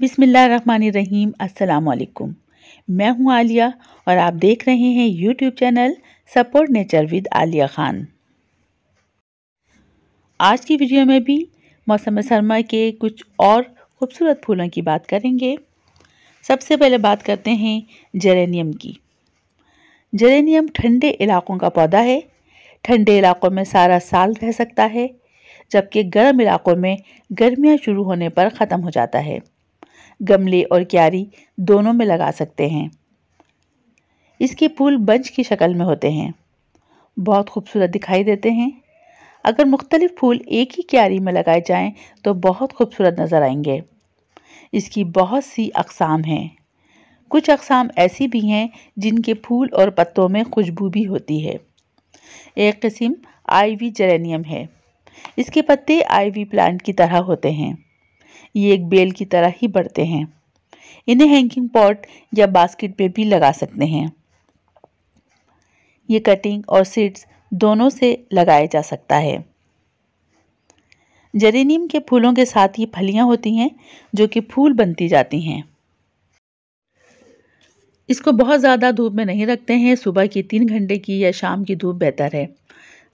बिसमीम् अल्लाम मैं हूं आलिया और आप देख रहे हैं YouTube channel support nature with Aliya Khan आज की वीडियो में भी मौसम सरमा के कुछ और ख़ूबसूरत फूलों की बात करेंगे सबसे पहले बात करते हैं जेरेनियम की जेरेनियम ठंडे इलाकों का पौधा है ठंडे इलाकों में सारा साल रह सकता है जबकि गर्म इलाकों में गर्मियाँ शुरू होने पर ख़त्म हो जाता है गमले और क्यारी दोनों में लगा सकते हैं इसके फूल बंच की शक्ल में होते हैं बहुत खूबसूरत दिखाई देते हैं अगर मुख्तलिफ फूल एक ही क्यारी में लगाए जाएं तो बहुत खूबसूरत नज़र आएंगे इसकी बहुत सी अकसाम हैं कुछ अकसाम ऐसी भी हैं जिनके फूल और पत्तों में खुशबू भी होती है एक किस्म आईवी जरेनियम है इसके पत्ते आईवी प्लांट की तरह होते हैं ये एक बेल की तरह ही बढ़ते हैं इन्हें हैंगिंग पॉट या बास्केट पे भी लगा सकते हैं ये कटिंग और सीड्स दोनों से लगाया जा सकता है जेरेनियम के फूलों के साथ ये फलियाँ होती हैं जो कि फूल बनती जाती हैं इसको बहुत ज़्यादा धूप में नहीं रखते हैं सुबह की तीन घंटे की या शाम की धूप बेहतर है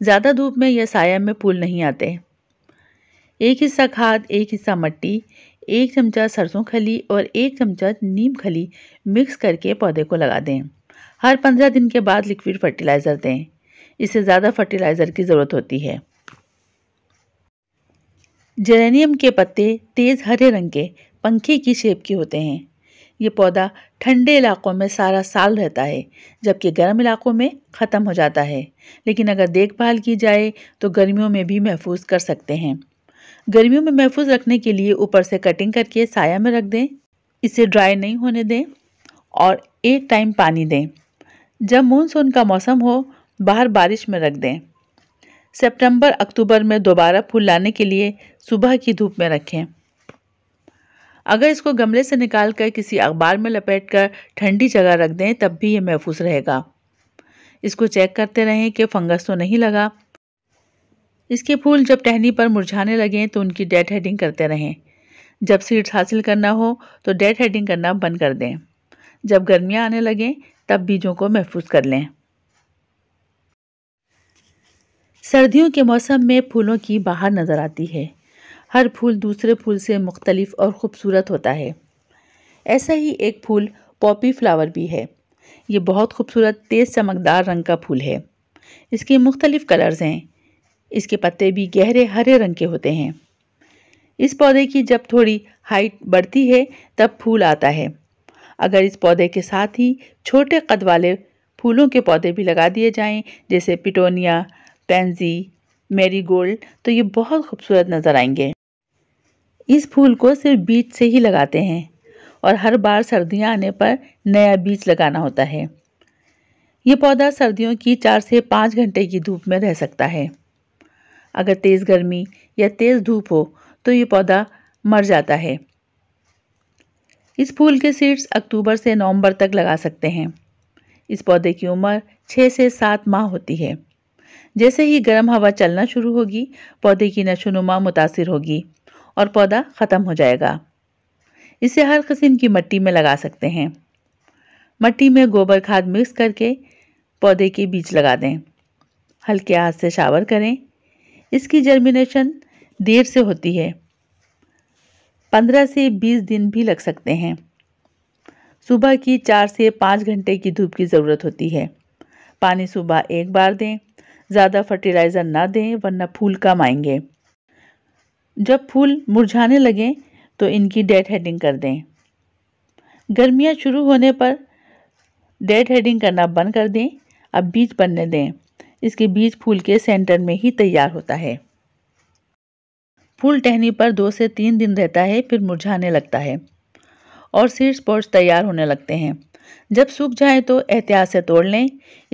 ज़्यादा धूप में या साया में फूल नहीं आते एक हिस्सा खाद एक हिस्सा मट्टी एक चमचा सरसों खली और एक चमचा नीम खली मिक्स करके पौधे को लगा दें हर पंद्रह दिन के बाद लिक्विड फर्टिलाइज़र दें इससे ज़्यादा फर्टिलाइज़र की ज़रूरत होती है जेरेनियम के पत्ते तेज़ हरे रंग के पंखे की शेप के होते हैं ये पौधा ठंडे इलाकों में सारा साल रहता है जबकि गर्म इलाकों में ख़त्म हो जाता है लेकिन अगर देखभाल की जाए तो गर्मियों में भी महफूज कर सकते हैं गर्मियों में महफूज रखने के लिए ऊपर से कटिंग करके साया में रख दें इसे ड्राई नहीं होने दें और एक टाइम पानी दें जब मानसून का मौसम हो बाहर बारिश में रख दें सितंबर अक्टूबर में दोबारा फूल लाने के लिए सुबह की धूप में रखें अगर इसको गमले से निकाल कर किसी अखबार में लपेट कर ठंडी जगह रख दें तब भी ये महफूज रहेगा इसको चेक करते रहें कि फंगस तो नहीं लगा इसके फूल जब टहनी पर मुरझाने लगें तो उनकी डेट हेडिंग करते रहें जब सीड्स हासिल करना हो तो डेट हेडिंग करना बंद कर दें जब गर्मियाँ आने लगें तब बीजों को महफूज कर लें सर्दियों के मौसम में फूलों की बाहर नज़र आती है हर फूल दूसरे फूल से मुख्तलिफ और ख़ूबसूरत होता है ऐसा ही एक फूल पॉपी फ्लावर भी है ये बहुत खूबसूरत तेज़ चमकदार रंग का फूल है इसके मुख्तलिफ़ कलर्स हैं इसके पत्ते भी गहरे हरे रंग के होते हैं इस पौधे की जब थोड़ी हाइट बढ़ती है तब फूल आता है अगर इस पौधे के साथ ही छोटे कद वाले फूलों के पौधे भी लगा दिए जाएं जैसे पिटोनिया पेंजी मेरीगोल्ड तो ये बहुत खूबसूरत नज़र आएंगे इस फूल को सिर्फ बीज से ही लगाते हैं और हर बार सर्दियाँ आने पर नया बीज लगाना होता है ये पौधा सर्दियों की चार से पाँच घंटे की धूप में रह सकता है अगर तेज़ गर्मी या तेज़ धूप हो तो ये पौधा मर जाता है इस फूल के सीड्स अक्टूबर से नवंबर तक लगा सकते हैं इस पौधे की उम्र छः से सात माह होती है जैसे ही गर्म हवा चलना शुरू होगी पौधे की नशोनुमा मुतासर होगी और पौधा ख़त्म हो जाएगा इसे हर किस्म की मिट्टी में लगा सकते हैं मिट्टी में गोबर खाद मिक्स करके पौधे के बीज लगा दें हल्के हाथ से शावर करें इसकी जर्मिनेशन देर से होती है पंद्रह से बीस दिन भी लग सकते हैं सुबह की चार से पाँच घंटे की धूप की ज़रूरत होती है पानी सुबह एक बार दें ज़्यादा फर्टिलाइज़र ना दें वरना फूल कम आएंगे जब फूल मुरझाने लगें तो इनकी डेड हेडिंग कर दें गर्मियाँ शुरू होने पर डेड हेडिंग करना बंद कर दें अब बीज बनने दें इसके बीज फूल के सेंटर में ही तैयार होता है फूल टहनी पर दो से तीन दिन रहता है फिर मुरझाने लगता है और सीड्स पॉट्स तैयार होने लगते हैं जब सूख जाए तो एहतियात से तोड़ लें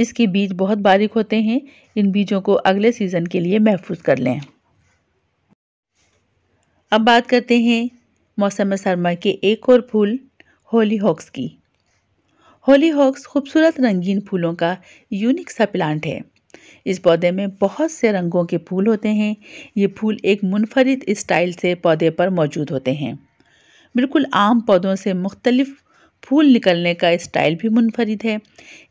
इसके बीज बहुत बारीक होते हैं इन बीजों को अगले सीज़न के लिए महफूज कर लें अब बात करते हैं मौसम सरमा के एक और फूल होली हॉक्स की होली हॉक्स खूबसूरत रंगीन फूलों का यूनिक सा प्लांट है इस पौधे में बहुत से रंगों के फूल होते हैं ये फूल एक मुनफरद स्टाइल से पौधे पर मौजूद होते हैं बिल्कुल आम पौधों से मुख्तलिफ फूल निकलने का स्टाइल भी मुनफरद है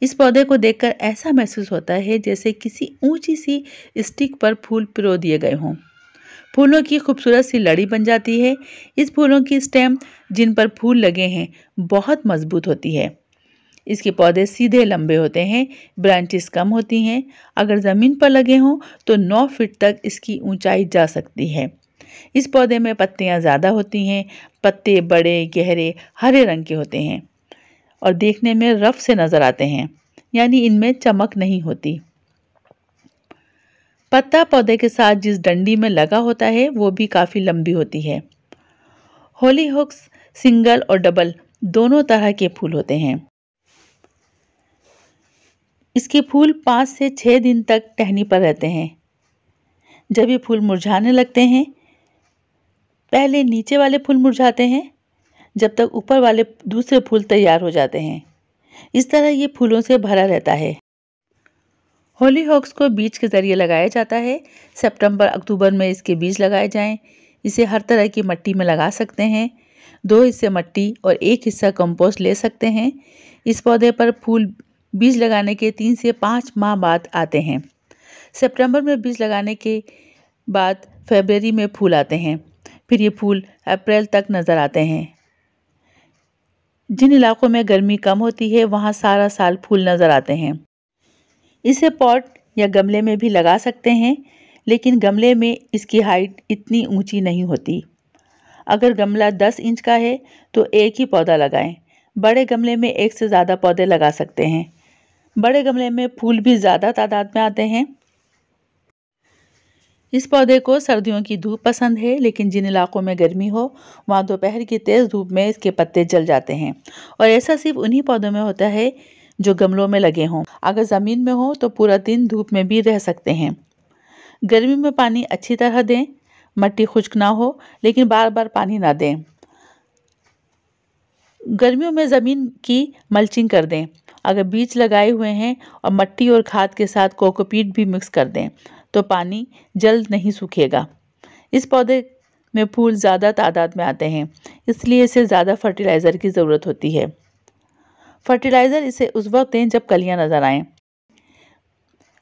इस पौधे को देखकर ऐसा महसूस होता है जैसे किसी ऊंची सी स्टिक पर फूल पिरो दिए गए हों फूलों की खूबसूरत सी लड़ी बन जाती है इस फूलों की स्टेम जिन पर फूल लगे हैं बहुत मजबूत होती है इसके पौधे सीधे लंबे होते हैं ब्रांचेस कम होती हैं अगर ज़मीन पर लगे हों तो 9 फीट तक इसकी ऊंचाई जा सकती है इस पौधे में पत्तियां ज़्यादा होती हैं पत्ते बड़े गहरे हरे रंग के होते हैं और देखने में रफ से नज़र आते हैं यानी इनमें चमक नहीं होती पत्ता पौधे के साथ जिस डंडी में लगा होता है वो भी काफ़ी लंबी होती है होली हुक्स सिंगल और डबल दोनों तरह के फूल होते हैं इसके फूल पाँच से छः दिन तक टहनी पर रहते हैं जब ये फूल मुरझाने लगते हैं पहले नीचे वाले फूल मुरझाते हैं जब तक ऊपर वाले दूसरे फूल तैयार हो जाते हैं इस तरह ये फूलों से भरा रहता है होली हॉक्स को बीज के ज़रिए लगाया जाता है सितंबर अक्टूबर में इसके बीज लगाए जाएं। इसे हर तरह की मिट्टी में लगा सकते हैं दो हिस्से मिट्टी और एक हिस्सा कंपोस्ट ले सकते हैं इस पौधे पर फूल बीज लगाने के तीन से पाँच माह बाद आते हैं सितंबर में बीज लगाने के बाद फरवरी में फूल आते हैं फिर ये फूल अप्रैल तक नज़र आते हैं जिन इलाकों में गर्मी कम होती है वहाँ सारा साल फूल नज़र आते हैं इसे पॉट या गमले में भी लगा सकते हैं लेकिन गमले में इसकी हाइट इतनी ऊंची नहीं होती अगर गमला 10 इंच का है तो एक ही पौधा लगाएं बड़े गमले में एक से ज़्यादा पौधे लगा सकते हैं बड़े गमले में फूल भी ज़्यादा तादाद में आते हैं इस पौधे को सर्दियों की धूप पसंद है लेकिन जिन इलाकों में गर्मी हो वहाँ दोपहर की तेज़ धूप में इसके पत्ते जल जाते हैं और ऐसा सिर्फ उन्हीं पौधों में होता है जो गमलों में लगे हों अगर ज़मीन में हो तो पूरा दिन धूप में भी रह सकते हैं गर्मी में पानी अच्छी तरह दें मट्टी खुश्क ना हो लेकिन बार बार पानी ना दें गर्मियों में ज़मीन की मल्चिंग कर दें अगर बीज लगाए हुए हैं और मट्टी और खाद के साथ कोकोपीट भी मिक्स कर दें तो पानी जल्द नहीं सूखेगा इस पौधे में फूल ज़्यादा तादाद में आते हैं इसलिए इसे ज़्यादा फर्टिलाइज़र की ज़रूरत होती है फर्टिलाइज़र इसे उस वक्त दें जब कलियाँ नज़र आएँ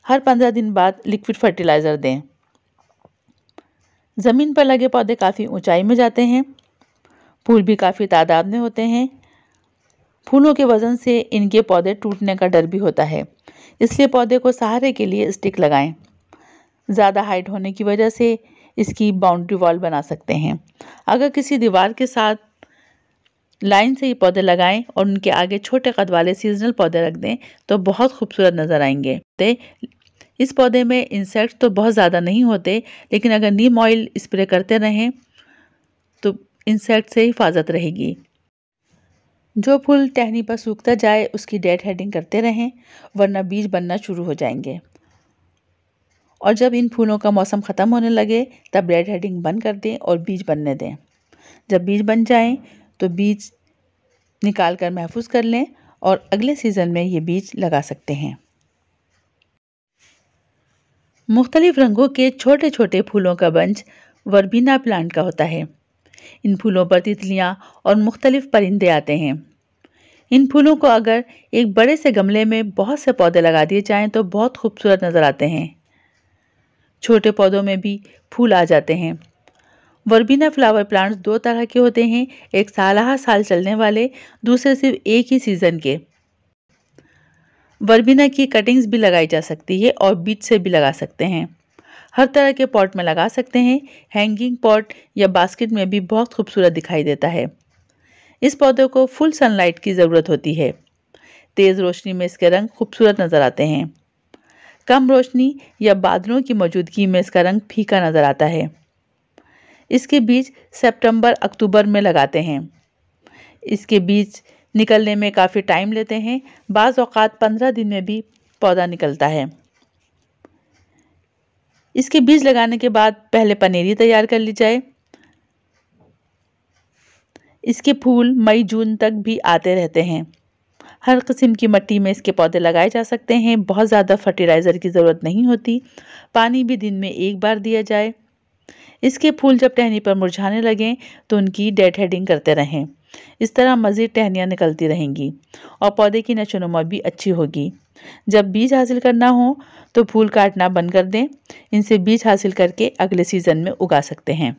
हर पंद्रह दिन बाद लिक्विड फर्टिलाइज़र दें ज़मीन पर लगे पौधे काफ़ी ऊंचाई में जाते हैं फूल भी काफ़ी तादाद में होते हैं फूलों के वजन से इनके पौधे टूटने का डर भी होता है इसलिए पौधे को सहारे के लिए स्टिक लगाएं ज़्यादा हाइट होने की वजह से इसकी बाउंड्री वॉल बना सकते हैं अगर किसी दीवार के साथ लाइन से ये पौधे लगाएं और उनके आगे छोटे कद वाले सीजनल पौधे रख दें तो बहुत खूबसूरत नज़र आएंगे इस पौधे में इंसेक्ट तो बहुत ज़्यादा नहीं होते लेकिन अगर नीम ऑयल स्प्रे करते रहें तो इंसेक्ट से हिफाजत रहेगी जो फूल टहनी पर सूखता जाए उसकी डेड हेडिंग करते रहें वरना बीज बनना शुरू हो जाएंगे और जब इन फूलों का मौसम ख़त्म होने लगे तब डेड हेडिंग बंद कर दें और बीज बनने दें जब बीज बन जाएं तो बीज निकाल कर महफूज कर लें और अगले सीज़न में ये बीज लगा सकते हैं मुख्तलिफ़ रंगों के छोटे छोटे फूलों का बंज वर्बीना प्लांट का होता है इन फूलों पर तितलियाँ और मुख्तलिफ परिंदे आते हैं इन फूलों को अगर एक बड़े से गमले में बहुत से पौधे लगा दिए जाएँ तो बहुत खूबसूरत नज़र आते हैं छोटे पौधों में भी फूल आ जाते हैं वर्बीना फ्लावर प्लांट्स दो तरह के होते हैं एक साल साल चलने वाले दूसरे सिर्फ एक ही सीज़न के वर्बीना की कटिंग्स भी लगाई जा सकती है और बीज से भी लगा सकते हैं हर तरह के पॉट में लगा सकते हैं हैंगिंग पॉट या बास्केट में भी बहुत खूबसूरत दिखाई देता है इस पौधे को फुल सनलाइट की ज़रूरत होती है तेज़ रोशनी में इसके रंग खूबसूरत नज़र आते हैं कम रोशनी या बादलों की मौजूदगी में इसका रंग फीका नज़र आता है इसके बीज सितंबर अक्टूबर में लगाते हैं इसके बीज निकलने में काफ़ी टाइम लेते हैं बाज़ अवत पंद्रह दिन में भी पौधा निकलता है इसके बीज लगाने के बाद पहले पनीरी तैयार कर ली जाए इसके फूल मई जून तक भी आते रहते हैं हर किस्म की मिट्टी में इसके पौधे लगाए जा सकते हैं बहुत ज़्यादा फर्टिलाइज़र की ज़रूरत नहीं होती पानी भी दिन में एक बार दिया जाए इसके फूल जब टहनी पर मुरझाने लगें तो उनकी डेड हेडिंग करते रहें इस तरह मज़ीद टहनियाँ निकलती रहेंगी और पौधे की नशोनुमा भी अच्छी होगी जब बीज हासिल करना हो तो फूल काटना बंद कर दें इनसे बीज हासिल करके अगले सीज़न में उगा सकते हैं